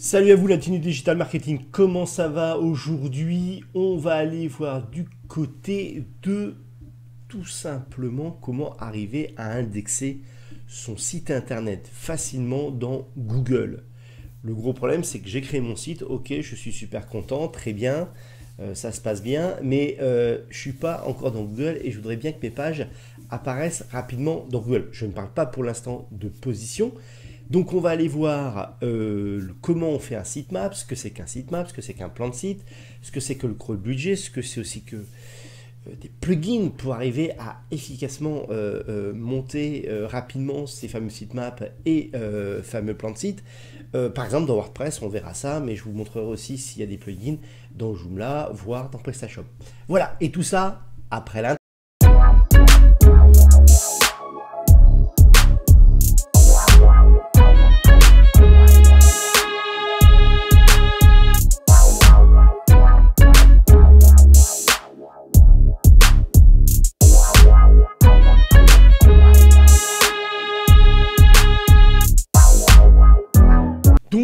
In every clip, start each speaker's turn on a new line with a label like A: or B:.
A: Salut à vous, la team Digital Marketing. Comment ça va aujourd'hui On va aller voir du côté de tout simplement comment arriver à indexer son site internet facilement dans Google. Le gros problème, c'est que j'ai créé mon site. Ok, je suis super content, très bien, euh, ça se passe bien, mais euh, je suis pas encore dans Google et je voudrais bien que mes pages apparaissent rapidement dans Google. Je ne parle pas pour l'instant de position, donc on va aller voir euh, comment on fait un sitemap, ce que c'est qu'un sitemap, ce que c'est qu'un plan de site, ce que c'est que le crawl budget, ce que c'est aussi que euh, des plugins pour arriver à efficacement euh, monter rapidement ces fameux sitemaps et fameux plans de site. par exemple dans WordPress on verra ça, mais je vous montrerai aussi s'il y a des plugins dans Joomla, voire dans PrestaShop. Voilà, et tout ça après l'intro.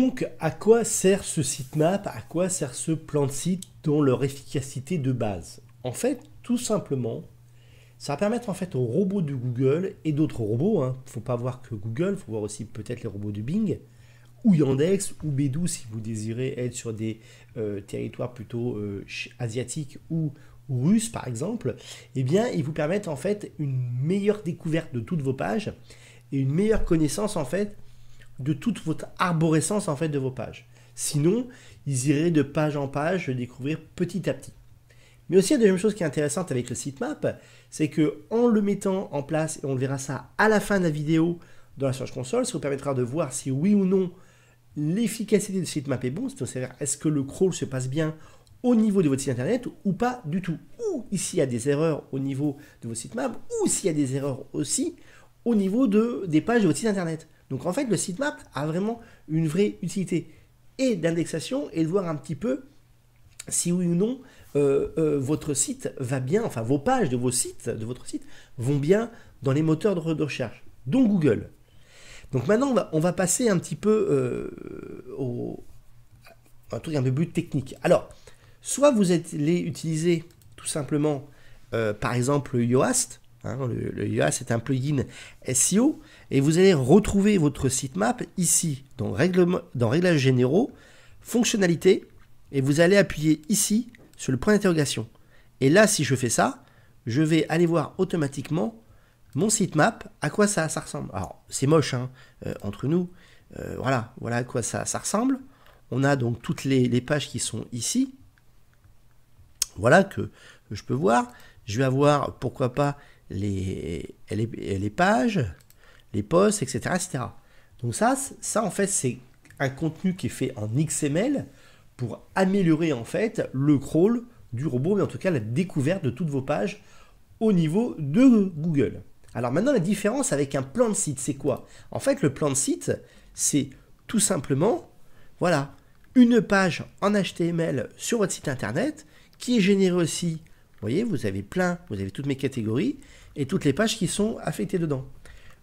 A: donc, à quoi sert ce sitemap À quoi sert ce plan de site dont leur efficacité de base En fait, tout simplement, ça va permettre en fait aux robots de Google et d'autres robots, il hein, faut pas voir que Google, il faut voir aussi peut-être les robots de Bing, ou Yandex, ou Bedou si vous désirez être sur des euh, territoires plutôt euh, asiatiques ou russes par exemple, eh bien ils vous permettent en fait une meilleure découverte de toutes vos pages et une meilleure connaissance en fait de toute votre arborescence en fait de vos pages. Sinon, ils iraient de page en page découvrir petit à petit. Mais aussi la deuxième chose qui est intéressante avec le sitemap, c'est que en le mettant en place, et on verra ça à la fin de la vidéo dans la Search Console, ça vous permettra de voir si oui ou non l'efficacité du sitemap est bon, c'est-à-dire est-ce que le crawl se passe bien au niveau de votre site internet ou pas du tout. Ou ici il y a des erreurs au niveau de vos sitemaps, ou s'il y a des erreurs aussi au niveau de, des pages de votre site internet. Donc en fait, le sitemap a vraiment une vraie utilité et d'indexation et de voir un petit peu si oui ou non euh, euh, votre site va bien, enfin vos pages de vos sites, de votre site, vont bien dans les moteurs de recherche, dont Google. Donc maintenant, on va, passer un petit peu euh, au, un truc un but technique. Alors, soit vous allez utiliser tout simplement, par exemple, Yoast, Hein, le, le, UA, c'est un plugin SEO. Et vous allez retrouver votre sitemap ici, dans, règlement, dans Réglages généraux, fonctionnalités Et vous allez appuyer ici sur le point d'interrogation. Et là, si je fais ça, je vais aller voir automatiquement mon sitemap, à quoi ça, ressemble. Alors, c'est moche, hein, euh, entre nous. Euh, voilà, voilà à quoi ça, ça ressemble. On a donc toutes les, pages qui sont ici. Voilà que je peux voir. Je vais avoir, pourquoi pas, les, les, pages, les posts, etc., etc. Donc ça, ça en fait, c'est un contenu qui est fait en XML pour améliorer en fait le crawl du robot, mais en tout cas la découverte de toutes vos pages au niveau de Google. Alors maintenant, la différence avec un plan de site, c'est quoi En fait, le plan de site, c'est tout simplement, voilà, une page en HTML sur votre site internet qui est généré aussi voyez, vous avez plein, vous avez toutes mes catégories et toutes les pages qui sont affectées dedans.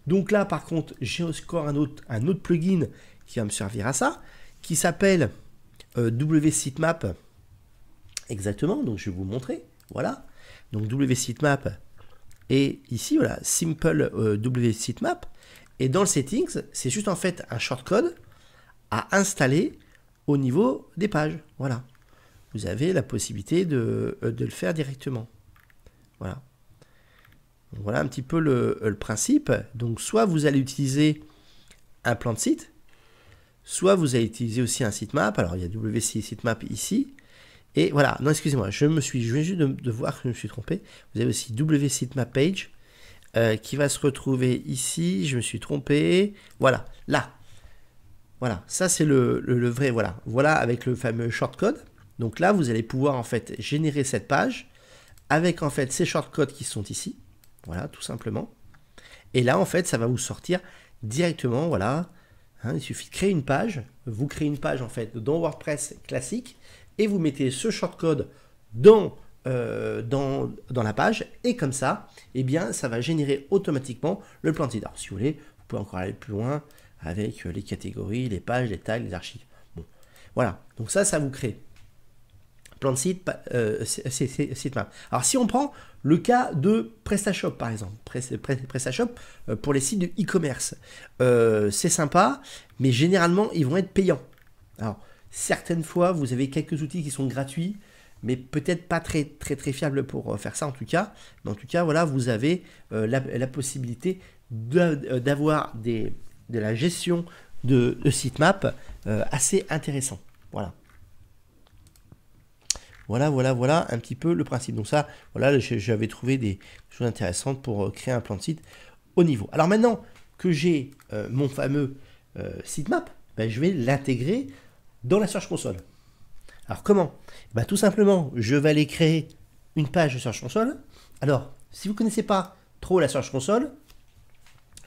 A: Donc là, par contre, j'ai encore un autre, un autre plugin qui va me servir à ça, qui s'appelle euh, w sitemap Exactement, donc je vais vous montrer. Voilà. Donc WSitemap. Et ici, voilà, Simple euh, w sitemap Et dans le settings, c'est juste en fait un shortcode à installer au niveau des pages. Voilà vous avez la possibilité de, euh, le faire directement. Voilà. voilà un petit peu euh, le, principe. Donc soit vous allez utiliser un plan de site, soit vous allez utiliser aussi un sitemap. Alors il y a site sitemap ici. Et voilà, non excusez-moi, je me suis, je viens juste de, voir que je me suis trompé. Vous avez aussi map page euh, qui va se retrouver ici. Je me suis trompé. Voilà, là. Voilà, ça c'est le, le, vrai, voilà. Voilà avec le fameux shortcode. Donc là, vous allez pouvoir en fait générer cette page avec en fait ces shortcodes qui sont ici. Voilà, tout simplement. Et là, en fait, ça va vous sortir directement, voilà. Hein, il suffit de créer une page. Vous créez une page en fait dans WordPress classique et vous mettez ce shortcode dans, euh, dans, dans la page. Et comme ça, eh bien, ça va générer automatiquement le plan de si vous voulez, vous pouvez encore aller plus loin avec euh, les catégories, les pages, les tags, les archives. Bon, voilà. Donc ça, ça vous crée plan de site, euh, Alors si on prend le cas de PrestaShop par exemple, PrestaShop euh, pour les sites de e-commerce, euh, c'est sympa, mais généralement ils vont être payants. Alors certaines fois vous avez quelques outils qui sont gratuits, mais peut-être pas très très très fiables pour faire ça en tout cas. Mais en tout cas, voilà, vous avez la, possibilité d'avoir de, de la gestion de, de sitemap assez intéressant. Voilà. Voilà, voilà, voilà un petit peu le principe. Donc ça, voilà, j'avais trouvé des choses intéressantes pour euh, créer un plan de site au niveau. Alors maintenant que j'ai euh, mon fameux euh, sitemap, ben, je vais l'intégrer dans la Search Console. Alors comment ben, Tout simplement, je vais aller créer une page de Search Console. Alors, si vous ne connaissez pas trop la Search Console,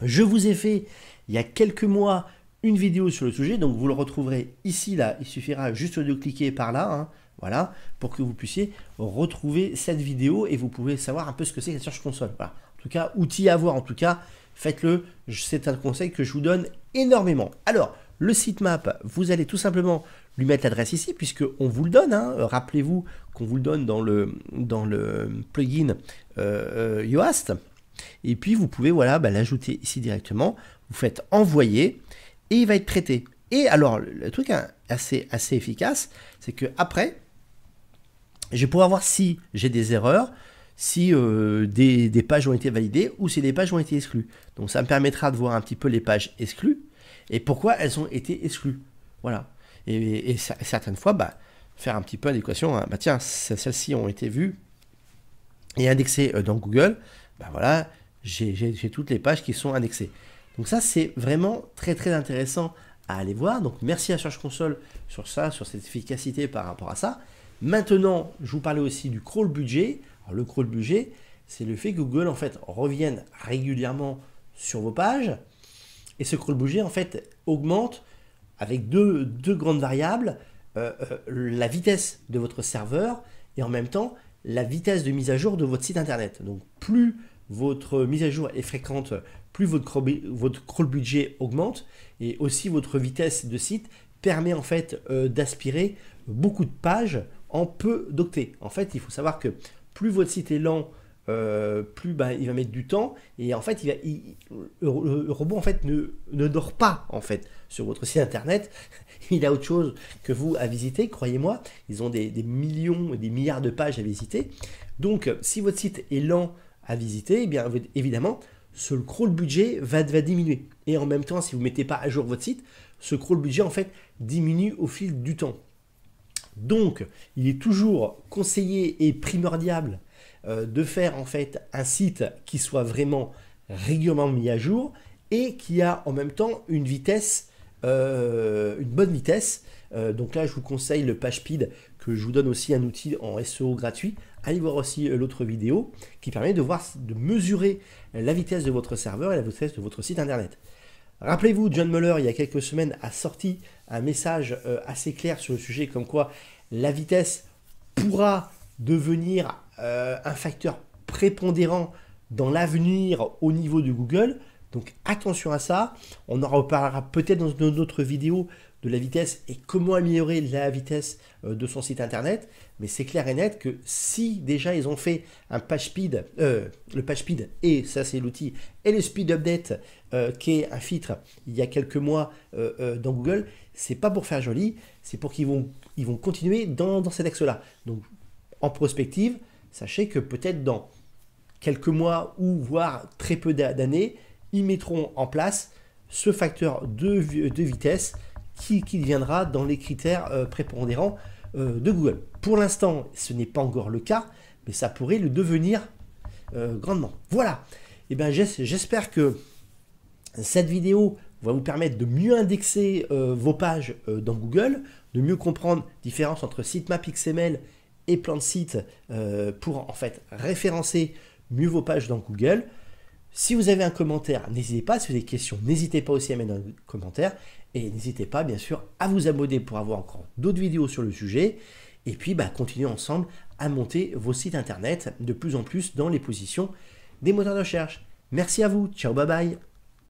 A: je vous ai fait il y a quelques mois une vidéo sur le sujet, donc vous le retrouverez ici, là. Il suffira juste de cliquer par là, hein. Voilà, pour que vous puissiez retrouver cette vidéo et vous pouvez savoir un peu ce que c'est la search console. Voilà. En tout cas, outil à voir. En tout cas, faites-le. C'est un conseil que je vous donne énormément. Alors, le sitemap, vous allez tout simplement lui mettre l'adresse ici, puisqu'on vous le donne. Hein. Rappelez-vous qu'on vous le donne dans le, dans le plugin euh, euh, Yoast. Et puis, vous pouvez voilà, bah, l'ajouter ici directement. Vous faites envoyer et il va être traité. Et alors, le truc hein, assez, assez efficace, c'est que après, je vais pouvoir voir si j'ai des erreurs, si euh, des, pages ont été validées ou si des pages ont été exclues. Donc ça me permettra de voir un petit peu les pages exclues et pourquoi elles ont été exclues. Voilà. Et, certaines fois, bah, faire un petit peu l'équation, bah tiens, celles-ci ont été vues et indexées euh, dans Google, bah voilà, j'ai toutes les pages qui sont indexées. Donc ça, c'est vraiment très très intéressant à aller voir. Donc merci à Search Console sur ça, sur cette efficacité par rapport à ça. Maintenant, je vous parlais aussi du crawl budget. le crawl budget, c'est le fait que Google en fait revienne régulièrement sur vos pages et ce crawl budget en fait augmente avec deux, grandes variables euh, euh, la vitesse de votre serveur et en même temps la vitesse de mise à jour de votre site internet. Donc plus votre mise à jour est fréquente, plus votre crawl, budget augmente et aussi votre vitesse de site permet en fait euh, d'aspirer beaucoup de pages en peu d'octets. En fait, il faut savoir que plus votre site est lent, euh, plus ben, il va mettre du temps et en fait il, va, le, robot en fait ne, dort pas en fait sur votre site internet il a autre chose que vous à visiter croyez-moi ils ont des, des millions des milliards de pages à visiter donc si votre site est lent à visiter eh bien évidemment ce crawl budget va, va diminuer et en même temps si vous mettez pas à jour votre site ce crawl budget en fait diminue au fil du temps donc, il est toujours conseillé et primordial euh, de faire en fait un site qui soit vraiment régulièrement mis à jour et qui a en même temps une vitesse, euh, une bonne vitesse. Euh, donc là, je vous conseille le PageSpeed que je vous donne aussi un outil en SEO gratuit. Allez voir aussi l'autre vidéo qui permet de voir, de mesurer la vitesse de votre serveur et la vitesse de votre site internet. Rappelez-vous, John Muller, il y a quelques semaines, a sorti un message euh, assez clair sur le sujet, comme quoi la vitesse pourra devenir euh, un facteur prépondérant dans l'avenir au niveau de Google, donc attention à ça. On en reparlera peut-être dans une autre vidéo de la vitesse et comment améliorer la vitesse euh, de son site internet. Mais c'est clair et net que si déjà ils ont fait un page speed, euh, le page speed et ça c'est l'outil et le speed update euh, qui est un filtre il y a quelques mois dans Google, c'est pas pour faire joli, c'est pour qu'ils vont ils vont continuer dans, dans cet axe-là. Donc en prospective, sachez que peut-être dans quelques mois ou voire très peu d'années, mettront en place ce facteur de, vitesse qui, viendra deviendra dans les critères euh, prépondérants euh, de Google. Pour l'instant, ce n'est pas encore le cas, mais ça pourrait le devenir euh, grandement. Voilà. Et eh ben j'espère que cette vidéo va vous permettre de mieux indexer vos pages dans Google, de mieux comprendre la différence entre sitemap XML et plan de site pour en fait référencer mieux vos pages dans Google. Si vous avez un commentaire, n'hésitez pas. Si vous avez des questions, n'hésitez pas aussi à mettre un commentaire. Et n'hésitez pas, bien sûr, à vous abonner pour avoir encore d'autres vidéos sur le sujet. Et puis, bah, continuez ensemble à monter vos sites internet de plus en plus dans les positions des moteurs de recherche. Merci à vous. Ciao, bye bye.